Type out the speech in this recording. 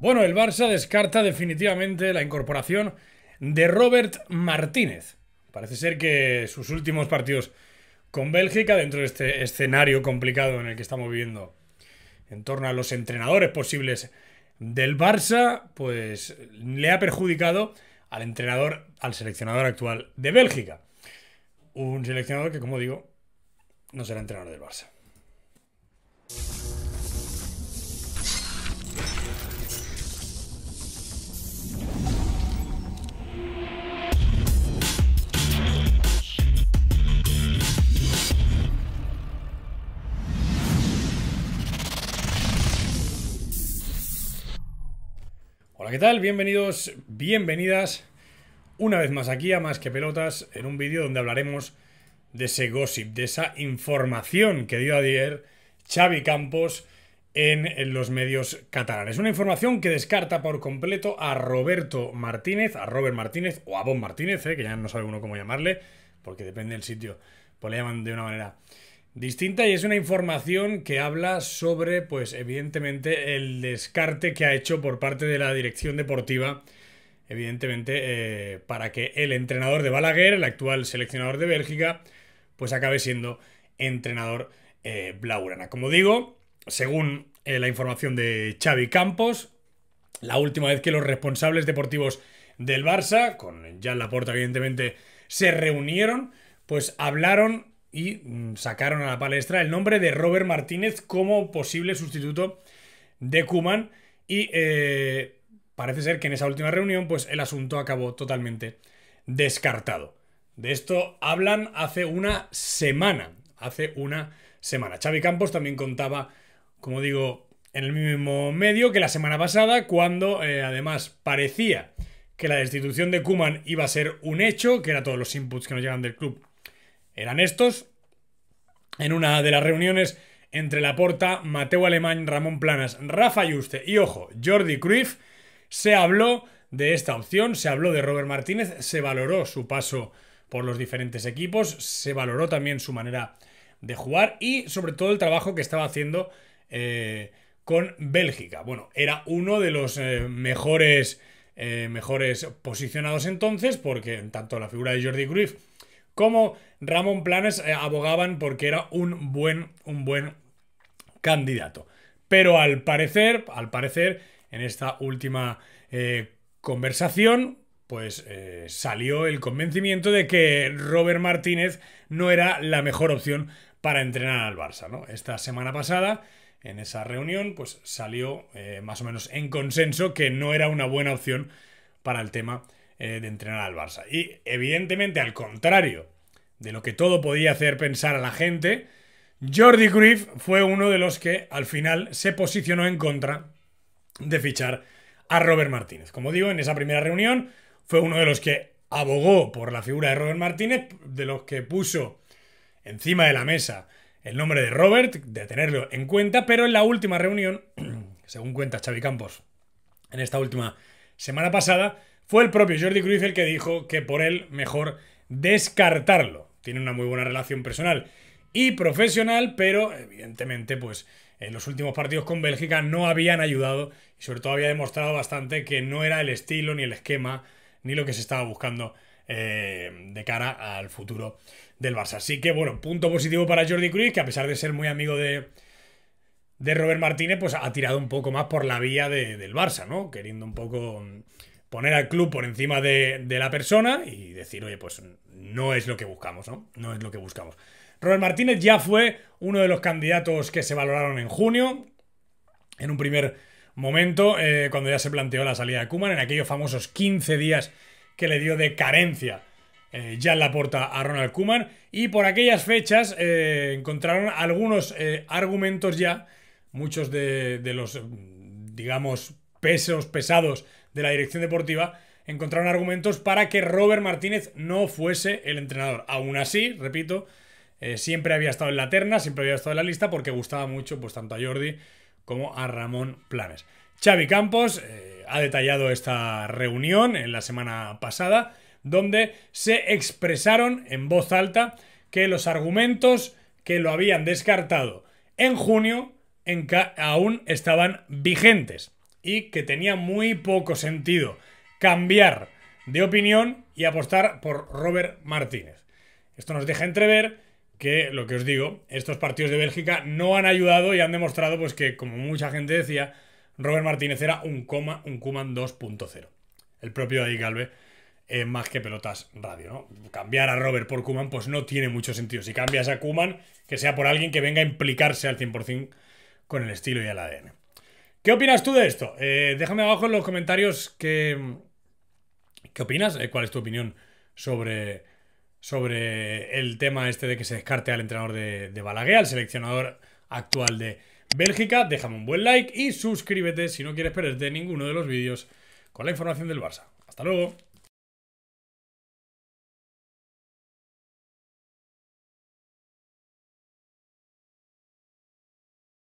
Bueno, el Barça descarta definitivamente la incorporación de Robert Martínez. Parece ser que sus últimos partidos con Bélgica, dentro de este escenario complicado en el que estamos viviendo en torno a los entrenadores posibles del Barça, pues le ha perjudicado al entrenador, al seleccionador actual de Bélgica. Un seleccionador que, como digo, no será entrenador del Barça. Hola, ¿qué tal? Bienvenidos, bienvenidas una vez más aquí a Más que Pelotas en un vídeo donde hablaremos de ese gossip, de esa información que dio ayer Xavi Campos en, los medios catalanes. Una información que descarta por completo a Roberto Martínez, a Robert Martínez o a Bon Martínez, eh, que ya no sabe uno cómo llamarle, porque depende del sitio, pues le llaman de una manera distinta y es una información que habla sobre, pues evidentemente, el descarte que ha hecho por parte de la dirección deportiva, evidentemente, eh, para que el entrenador de Balaguer, el actual seleccionador de Bélgica, pues acabe siendo entrenador eh, Blaurana. Como digo, según eh, la información de Xavi Campos, la última vez que los responsables deportivos del Barça, con Jan Laporta evidentemente, se reunieron, pues hablaron y mm, sacaron a la palestra el nombre de Robert Martínez como posible sustituto de Kuman y eh, parece ser que en esa última reunión pues el asunto acabó totalmente descartado. De esto hablan hace una semana, hace una semana. Xavi Campos también contaba, como digo, en el mismo medio que la semana pasada cuando eh, además parecía que la destitución de Kuman iba a ser un hecho, que era todos los inputs que nos llegan del club eran estos. En una de las reuniones entre Laporta, Mateo Alemán, Ramón Planas, Rafa Yuste y, ojo, Jordi Cruyff, se habló de esta opción, se habló de Robert Martínez, se valoró su paso por los diferentes equipos, se valoró también su manera de jugar y sobre todo el trabajo que estaba haciendo eh, con Bélgica. Bueno, era uno de los eh, mejores, eh, mejores posicionados entonces porque en tanto la figura de Jordi Cruyff como Ramón Planes eh, abogaban porque era un buen, un buen candidato. Pero al parecer, al parecer, en esta última eh, conversación, pues eh, salió el convencimiento de que Robert Martínez no era la mejor opción para entrenar al Barça. Esta semana pasada, en esa reunión, pues salió más o menos en consenso que no era una buena opción para el tema eh, de entrenar al Barça. Y evidentemente, al contrario de lo que todo podía hacer pensar a la gente, Jordi Cruyff fue uno de los que al final se posicionó en contra de fichar a Robert Martínez. Como digo, en esa primera reunión fue uno de los que abogó por la figura de Robert Martínez, de los que puso encima de la mesa el nombre de Robert, de tenerlo en cuenta, pero en la última reunión, según cuenta Xavi Campos, en esta última semana pasada, fue el propio Jordi Cruyff el que dijo que por él mejor descartarlo. Tiene una muy buena relación personal y profesional, pero evidentemente, pues en los últimos partidos con Bélgica no habían ayudado y sobre todo había demostrado bastante que no era el estilo ni el esquema ni lo que se estaba buscando eh, de cara al futuro del Barça. Así que bueno, punto positivo para Jordi Cruz, que a pesar de ser muy amigo de, de Robert Martínez, pues ha tirado un poco más por la vía del Barça, ¿no? Queriendo un poco poner al club por encima de, la persona y decir, oye, pues no es lo que buscamos, ¿no? No es lo que buscamos. Robert Martínez ya fue uno de los candidatos que se valoraron en junio, en un primer momento, eh, cuando ya se planteó la salida de Kuman, en aquellos famosos 15 días que le dio de carencia eh, ya en la puerta a Ronald Kuman, y por aquellas fechas eh, encontraron algunos argumentos ya, muchos de los, digamos, pesos pesados de la dirección deportiva, encontraron argumentos para que Robert Martínez no fuese el entrenador. Aún así, repito, eh, siempre había estado en la terna, siempre había estado en la lista porque gustaba mucho pues, tanto a Jordi como a Ramón Planes. Xavi Campos eh, ha detallado esta reunión en la semana pasada, donde se expresaron en voz alta que los argumentos que lo habían descartado en junio aún estaban vigentes y que tenía muy poco sentido cambiar de opinión y apostar por Robert Martínez. Esto nos deja entrever que lo que os digo, estos partidos de Bélgica no han ayudado y han demostrado pues que como mucha gente decía, Robert Martínez era un coma, un Kuman 2.0. El propio Adi Galve eh, más que pelotas radio, ¿no? Cambiar a Robert por Kuman pues no tiene mucho sentido. Si cambias a Kuman, que sea por alguien que venga a implicarse al 100% con el estilo y el ADN. ¿Qué opinas tú de esto? Eh, déjame abajo en los comentarios qué, qué opinas, eh, cuál es tu opinión sobre, sobre el tema este de que se descarte al entrenador de, de Balaguer, al seleccionador actual de Bélgica. Déjame un buen like y suscríbete si no quieres perderte ninguno de los vídeos con la información del Barça. Hasta luego.